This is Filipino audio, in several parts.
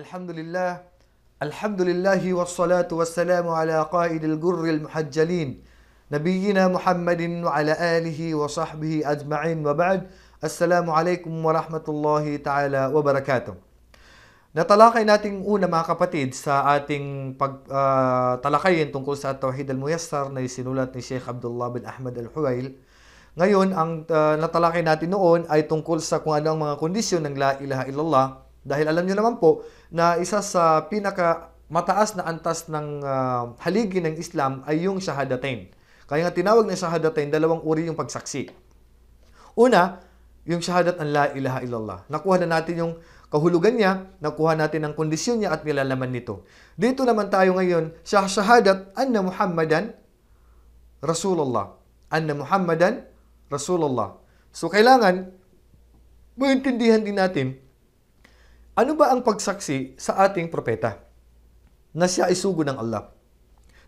Alhamdulillah. Alhamdulillah wassalatu wassalamu ala qaidil gurril muhajjalin. Nabiyina Muhammadin wa ala alihi wa sahbihi ajma'in wa ba'd. Assalamu alaikum wa rahmatullahi ta'ala wa barakatuh. Natalakay natin una mga kapatid sa ating pagtalakayin ah, uh, tungkol sa Tawhid al-Muyassar na isinulat ni Sheikh Abdullah bin Ahmad al-Huwail. Ngayon, ang uh, ah, natalakay natin noon ay tungkol sa kung ano ang mga kondisyon ng La ilaha illallah dahil alam niyo naman po na isa sa pinakamataas na antas ng uh, haligi ng Islam ay yung shahadatain. Kaya nga tinawag na shahadatain, dalawang uri yung pagsaksi. Una, yung shahadat ang la ilaha illallah. Nakuha na natin yung kahulugan niya, nakuha natin ang kondisyon niya at nilalaman nito. Dito naman tayo ngayon sa shahadat anna Muhammadan Rasulullah. Anna Muhammadan Rasulullah. So kailangan maintindihan din natin ano ba ang pagsaksi sa ating propeta? Na siya ay sugo ng Allah.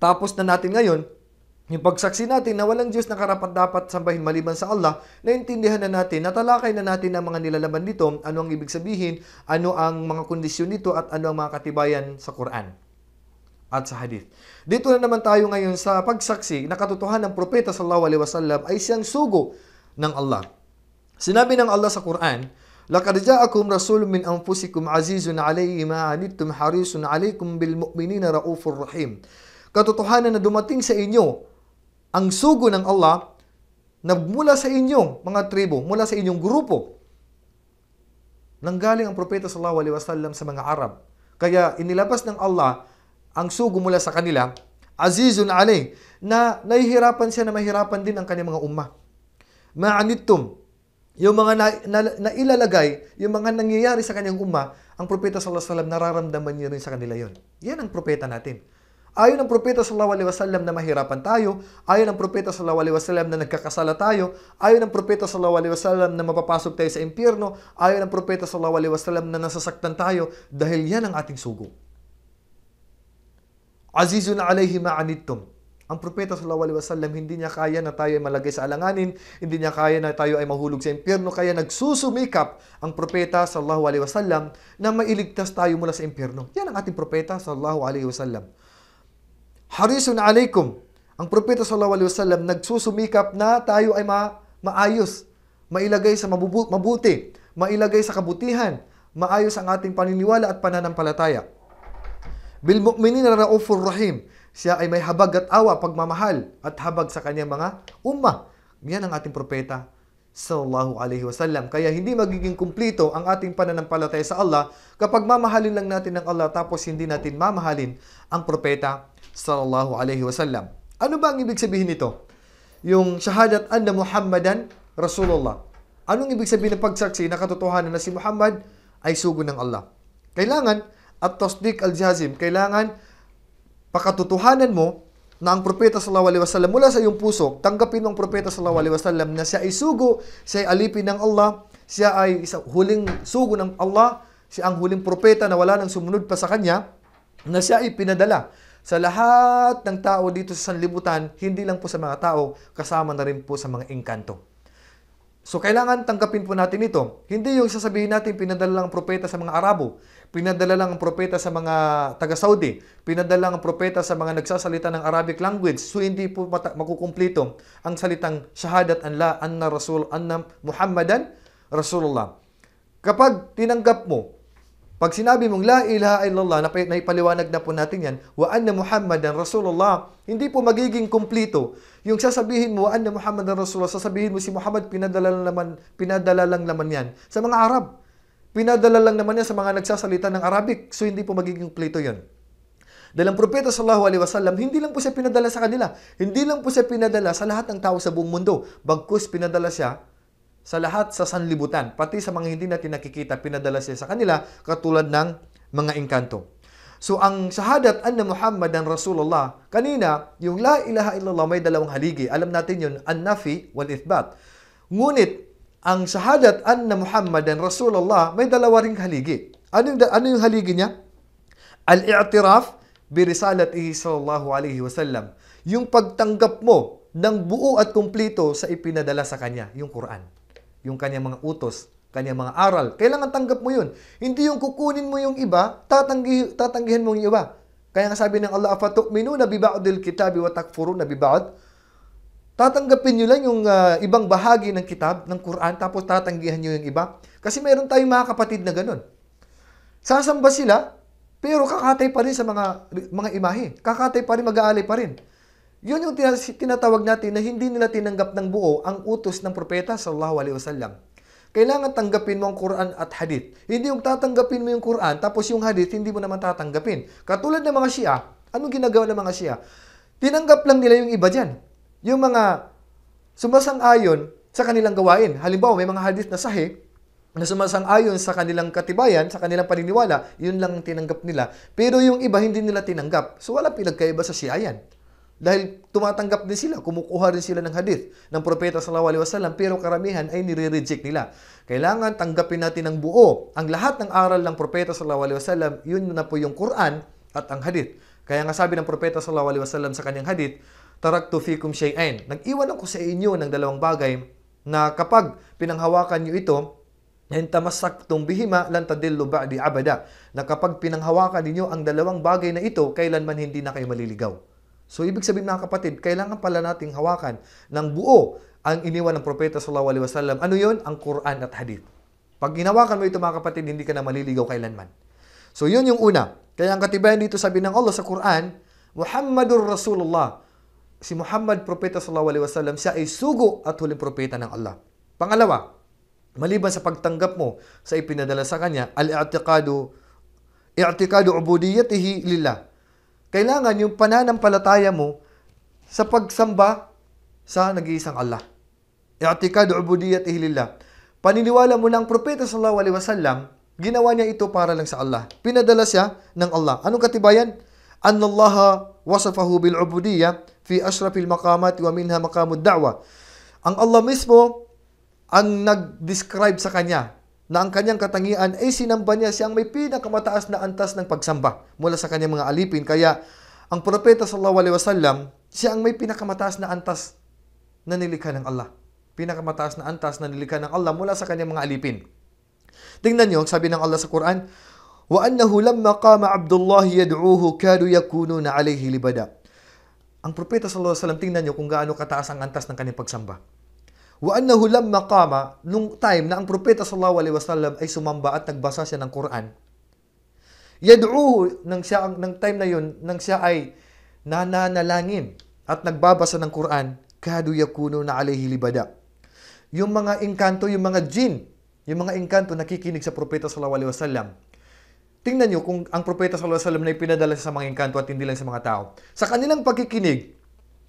Tapos na natin ngayon, yung pagsaksi natin na walang Diyos na karapat-dapat sambahin maliban sa Allah, naintindihan na natin, natalakay na natin ang mga nilalaban dito, ano ang ibig sabihin, ano ang mga kondisyon nito at ano ang mga katibayan sa Quran at sa hadith. Dito na naman tayo ngayon sa pagsaksi na katotohan ng propeta sallallahu alaihi wasallam ay siyang sugo ng Allah. Sinabi ng Allah sa Quran, Laqad جاءكم rasulun min anfusikum azizun عليه ما عنittum harisun alaykum bil mu'minina raufur rahim. Katotohanan na dumating sa inyo ang sugo ng Allah na mula sa inyong mga tribo, mula sa inyong grupo. Nanggaling ang propeta sallallahu alaihi wasallam sa mga Arab. Kaya inilabas ng Allah ang sugo mula sa kanila, azizun alay, na nahihirapan siya na mahirapan din ang kanyang mga umma. Ma'anittum, yung mga na, na, na ilalagay, yung mga nangyayari sa kanyang umma, ang propeta sallallahu alaihi wasallam nararamdaman niya rin sa kanila yon. Yan ang propeta natin. Ayon ng propeta sallallahu alaihi wasallam na mahirapan tayo, ayon ng propeta sallallahu alaihi wasallam na nagkakasala tayo, ayon ng propeta sallallahu alaihi wasallam na mapapasok tayo sa impierno, ayon ng propeta sallallahu alaihi wasallam na nasasaktan tayo dahil yan ang ating sugo. Azizun alayhi ma'anittum. Ang propeta sallallahu alaihi wasallam hindi niya kaya na tayo ay malagay sa alanganin, hindi niya kaya na tayo ay mahulog sa impierno kaya nagsusumikap ang propeta sallallahu alaihi wasallam na mailigtas tayo mula sa impierno. Yan ang ating propeta sallallahu alaihi wasallam. Harisun alaikum. Ang propeta sallallahu alaihi wasallam nagsusumikap na tayo ay ma maayos, mailagay sa mabubu- mabuti, mailagay sa kabutihan, maayos ang ating paniniwala at pananampalataya. Bil mu'minin raufur rahim siya ay may habag at awa, pagmamahal at habag sa kanyang mga umma. Yan ang ating propeta sallallahu alaihi wasallam. Kaya hindi magiging kumplito ang ating pananampalataya sa Allah kapag mamahalin lang natin ang Allah tapos hindi natin mamahalin ang propeta sallallahu alaihi wasallam. Ano ba ang ibig sabihin nito? Yung shahadat anna Muhammadan Rasulullah. Anong ibig sabihin ng pagsaksi na katotohanan na si Muhammad ay sugo ng Allah? Kailangan at tasdik al-jazim, kailangan pakatotohanan mo na ang propeta sallallahu alaihi wasallam mula sa iyong puso, tanggapin ng propeta sallallahu alaihi wasallam na siya ay sugo, siya ay alipin ng Allah, siya ay isang huling sugo ng Allah, siya ang huling propeta na wala nang sumunod pa sa kanya, na siya ay pinadala sa lahat ng tao dito sa sanlibutan, hindi lang po sa mga tao, kasama na rin po sa mga engkanto. So kailangan tanggapin po natin ito. Hindi yung sasabihin natin pinadala ng propeta sa mga Arabo. Pinadala lang ang propeta sa mga taga-Saudi. Pinadala lang ang propeta sa mga nagsasalita ng Arabic language. So hindi po makukumplito ang salitang shahadat an la anna rasul anna Muhammadan Rasulullah. Kapag tinanggap mo, pag sinabi mong la ilaha illallah, na ipaliwanag na po natin yan, wa anna Muhammadan Rasulullah, hindi po magiging kumplito. Yung sasabihin mo, wa anna Muhammadan Rasulullah, sasabihin mo si Muhammad, pinadala lang naman, pinadala lang naman yan sa mga Arab. Pinadala lang naman yan sa mga nagsasalita ng Arabic. So, hindi po magiging Plato yon. Dalang propeta sallallahu alaihi wasallam, hindi lang po siya pinadala sa kanila. Hindi lang po siya pinadala sa lahat ng tao sa buong mundo. Bagkus pinadala siya sa lahat sa sanlibutan. Pati sa mga hindi natin nakikita, pinadala siya sa kanila katulad ng mga engkanto. So ang shahadat anna Muhammad Muhammadan Rasulullah, kanina, yung la ilaha illallah may dalawang haligi. Alam natin yun, an-nafi wal-ithbat. Ngunit, ang shahadat anna Muhammadan Rasulullah may dalawa ring haligi. Ano yung, ano yung haligi niya? Al-i'tiraf bi risalatihi sallallahu alaihi wasallam. Yung pagtanggap mo ng buo at kumpleto sa ipinadala sa kanya, yung Quran. Yung kanyang mga utos, kanyang mga aral. Kailangan tanggap mo yun. Hindi yung kukunin mo yung iba, tatanggi, tatanggihan mo yung iba. Kaya nga sabi ng Allah, فَتُؤْمِنُونَ بِبَعْدِ الْكِتَابِ وَتَكْفُرُونَ بِبَعْدِ Tatanggapin nyo lang yung uh, ibang bahagi ng kitab, ng Quran, tapos tatanggihan nyo yung iba. Kasi meron tayong mga kapatid na ganun. Sasamba sila, pero kakatay pa rin sa mga, mga imahe. Kakatay pa rin, mag-aalay pa rin. Yun yung tinatawag natin na hindi nila tinanggap ng buo ang utos ng propeta sallallahu alaihi wasallam. Kailangan tanggapin mo ang Quran at Hadith. Hindi yung tatanggapin mo yung Quran tapos yung Hadith hindi mo naman tatanggapin. Katulad ng mga Shia, anong ginagawa ng mga Shia? Tinanggap lang nila yung iba dyan yung mga sumasang-ayon sa kanilang gawain. Halimbawa, may mga hadith na sahe na sumasang-ayon sa kanilang katibayan, sa kanilang paniniwala, yun lang tinanggap nila. Pero yung iba, hindi nila tinanggap. So, wala pinagkaiba sa siyayan. Dahil tumatanggap din sila, kumukuha rin sila ng hadith ng Propeta Sallallahu Alaihi Wasallam, pero karamihan ay nire-reject nila. Kailangan tanggapin natin ang buo ang lahat ng aral ng Propeta Sallallahu Alaihi Wasallam, yun na po yung Quran at ang hadith. Kaya nga sabi ng Propeta Sallallahu Alaihi Wasallam sa kanyang hadith, taraktu fikum shay'ain. Nag-iwan ako sa inyo ng dalawang bagay na kapag pinanghawakan niyo ito, And tamassaktum bihima lan tadillu ba'di abada. Na kapag pinanghawakan niyo ang dalawang bagay na ito, kailanman hindi na kayo maliligaw. So ibig sabihin mga kapatid, kailangan pala nating hawakan ng buo ang iniwan ng propeta sallallahu alaihi wasallam. Ano 'yon? Ang Quran at Hadith. Pag ginawakan mo ito mga kapatid, hindi ka na maliligaw kailanman. So 'yun yung una. Kaya ang katibayan dito sabi ng Allah sa Quran, Muhammadur Rasulullah si Muhammad Propeta sallallahu alaihi wasallam siya ay sugo at huling propeta ng Allah. Pangalawa, maliban sa pagtanggap mo sa ipinadala sa kanya, al-i'tiqadu i'tiqadu ubudiyatihi lillah. Kailangan yung pananampalataya mo sa pagsamba sa nag-iisang Allah. I'tiqadu ubudiyatihi lillah. Paniniwala mo na ang propeta sallallahu alaihi wasallam ginawa niya ito para lang sa Allah. Pinadala siya ng Allah. Anong katibayan? Anallaha wasafahu bil ubudiyyah fi ashrafil maqamat wa minha maqamud da'wa. Ang Allah mismo ang nag-describe sa kanya na ang kanyang katangian ay sinamba niya siyang may pinakamataas na antas ng pagsamba mula sa kanyang mga alipin. Kaya ang propeta sallallahu alaihi wasallam, siya ang may pinakamataas na antas na nilikha ng Allah. Pinakamataas na antas na nilikha ng Allah mula sa kanyang mga alipin. Tingnan niyo, sabi ng Allah sa Quran, وأنه لما قام عبد الله يدعوه كادوا يكونون عليه لبدا ang propeta sallallahu alaihi wasallam tingnan niyo kung gaano kataas ang antas ng kanyang pagsamba. Wa annahu lamma qama nung time na ang propeta sallallahu alaihi wasallam ay sumamba at nagbasa siya ng Quran. Yad'uhu nang siya ng time na yon nang siya ay nananalangin at nagbabasa ng Quran, kadu yakuno na alayhi libada. Yung mga engkanto, yung mga jin, yung mga engkanto nakikinig sa propeta sallallahu alaihi wasallam Tingnan nyo kung ang propeta sallallahu alaihi wasallam na ipinadala sa mga engkanto at hindi lang sa mga tao. Sa kanilang pagkikinig,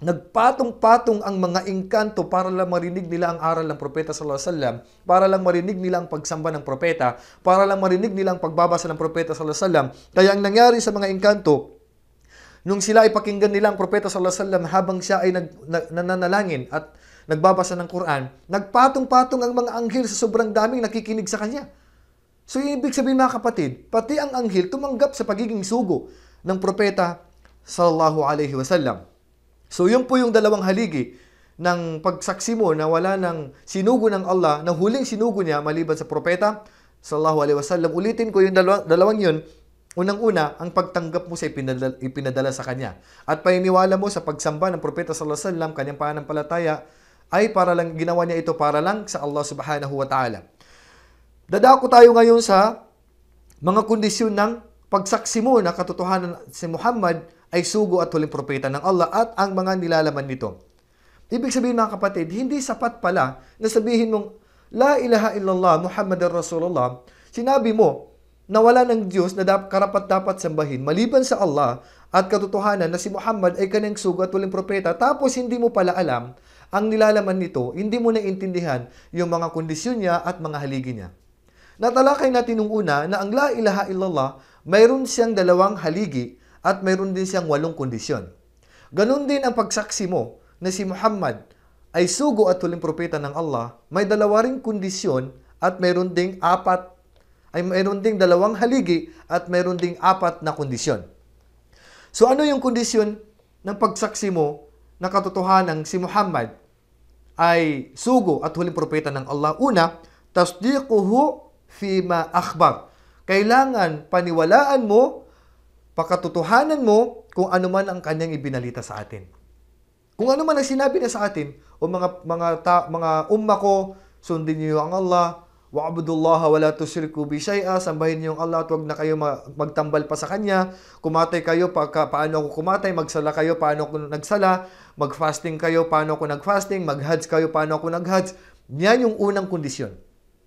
nagpatong-patong ang mga engkanto para lang marinig nila ang aral ng propeta sallallahu alaihi wasallam, para lang marinig nila ang pagsamba ng propeta, para lang marinig nila ang pagbabasa ng propeta sallallahu alaihi wasallam. Kaya ang nangyari sa mga engkanto, nung sila ay pakinggan nila ang propeta sallallahu alaihi wasallam habang siya ay nag, nananalangin at nagbabasa ng Quran, nagpatong-patong ang mga anghel sa sobrang daming nakikinig sa kanya. So yung ibig sabihin mga kapatid, pati ang anghel tumanggap sa pagiging sugo ng propeta sallallahu alaihi wasallam. So yun po yung dalawang haligi ng pagsaksi mo na wala ng sinugo ng Allah, na huling sinugo niya maliban sa propeta sallallahu alaihi wasallam. Ulitin ko yung dalawang, dalawang yun. Unang-una, ang pagtanggap mo sa ipinadala, ipinadala sa kanya. At paniniwala mo sa pagsamba ng propeta sallallahu alaihi wasallam, kanyang panampalataya, ay para lang ginawa niya ito para lang sa Allah subhanahu wa ta'ala. Dadako tayo ngayon sa mga kondisyon ng pagsaksi mo na katotohanan si Muhammad ay sugo at huling propeta ng Allah at ang mga nilalaman nito. Ibig sabihin mga kapatid, hindi sapat pala na sabihin mong La ilaha illallah Muhammadur Rasulullah. Sinabi mo na wala ng Diyos na karapat dapat sambahin maliban sa Allah at katotohanan na si Muhammad ay kanyang sugo at huling propeta tapos hindi mo pala alam ang nilalaman nito, hindi mo naintindihan yung mga kondisyon niya at mga haligi niya. Natalakay natin nung una na ang la ilaha illallah, mayroon siyang dalawang haligi at mayroon din siyang walong kondisyon. Ganun din ang pagsaksi mo na si Muhammad ay sugo at huling propeta ng Allah, may dalawa ring kondisyon at mayroon ding apat ay mayroon ding dalawang haligi at mayroon ding apat na kondisyon. So ano yung kondisyon ng pagsaksi mo na katotohanan si Muhammad ay sugo at huling propeta ng Allah? Una, tasdiquhu fima akhbar. Kailangan paniwalaan mo, pakatotohanan mo kung ano man ang kanyang ibinalita sa atin. Kung ano man ang sinabi niya sa atin, o mga mga ta, mga umma ko, sundin niyo ang Allah, wa'budullaha wala tusyriku bi shay'a, sambahin niyo ang Allah at huwag na kayo magtambal pa sa kanya. Kumatay kayo pagka paano ako kumatay, magsala kayo paano ako nagsala, magfasting kayo paano ako nagfasting, maghajj kayo paano ako naghajj. Yan yung unang kondisyon.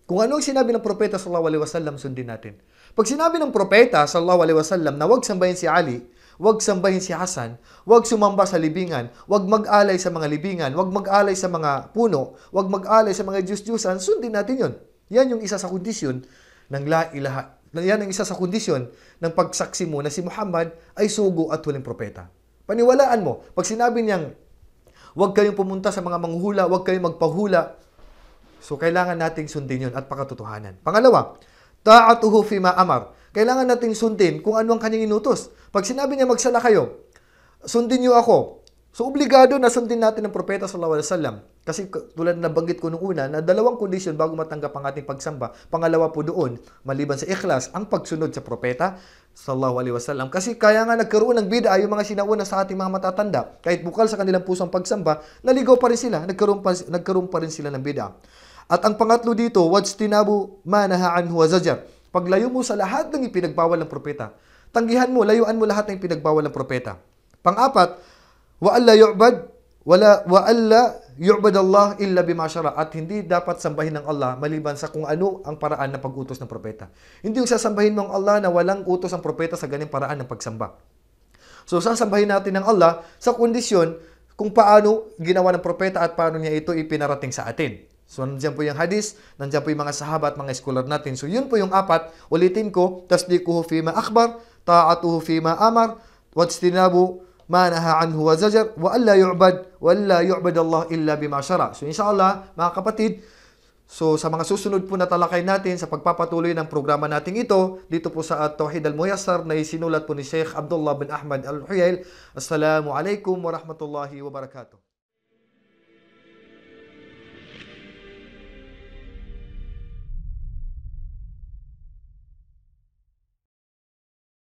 Kung ano ang sinabi ng propeta sallallahu alaihi wasallam, sundin natin. Pag sinabi ng propeta sallallahu alaihi wasallam na 'wag sambahin si Ali, 'wag sambahin si Hasan, 'wag sumamba sa libingan, 'wag mag-alay sa mga libingan, 'wag mag-alay sa mga puno, 'wag mag-alay sa mga Diyos-Diyosan, sundin natin yon. Yan yung isa sa kondisyon ng la ilaha. Yan ang isa sa kondisyon ng pagsaksi mo na si Muhammad ay sugo at huling propeta. Paniwalaan mo, pag sinabi niyang, 'wag kayong pumunta sa mga manghula, 'wag kayong magpahula, So, kailangan nating sundin yun at pakatotohanan. Pangalawa, ta'atuhu fima amar. Kailangan nating sundin kung ano ang kanyang inutos. Pag sinabi niya magsala kayo, sundin niyo ako. So, obligado na sundin natin ang propeta sallallahu alaihi wasallam. Kasi tulad na nabanggit ko nung una, na dalawang kondisyon bago matanggap ang ating pagsamba. Pangalawa po doon, maliban sa ikhlas, ang pagsunod sa propeta sallallahu alaihi wasallam. Kasi kaya nga nagkaroon ng bid'a yung mga sinauna sa ating mga matatanda. Kahit bukal sa kanilang puso ang pagsamba, naligaw pa rin sila, nagkaroon pa, nagkaroon pa rin sila ng bid'a. At ang pangatlo dito, wajtinabu manaha anhu wazajar. Paglayo mo sa lahat ng ipinagbawal ng propeta. Tanggihan mo, layuan mo lahat ng ipinagbawal ng propeta. Pang-apat, wa alla yu'bad wala wa alla yu'bad Allah illa bima syara at hindi dapat sambahin ng Allah maliban sa kung ano ang paraan ng pag-utos ng propeta. Hindi yung sasambahin mo ang Allah na walang utos ang propeta sa ganing paraan ng pagsamba. So sasambahin natin ng Allah sa kondisyon kung paano ginawa ng propeta at paano niya ito ipinarating sa atin. So, nandiyan po yung hadis, nandiyan po yung mga sahabat, mga scholar natin. So, yun po yung apat. Ulitin ko, tasdikuhu fima akbar, ta'atuhu fima amar, wajtinabu ma naha anhu wa zajar, wa alla yu'bad, wa alla yu'bad Allah illa bima syara. So, insyaAllah, mga kapatid, So sa mga susunod po na talakay natin sa pagpapatuloy ng programa nating ito dito po sa At Tawhid Al-Muyassar na isinulat po ni Sheikh Abdullah bin Ahmad Al-Huyail. Assalamu alaikum wa rahmatullahi wa barakatuh.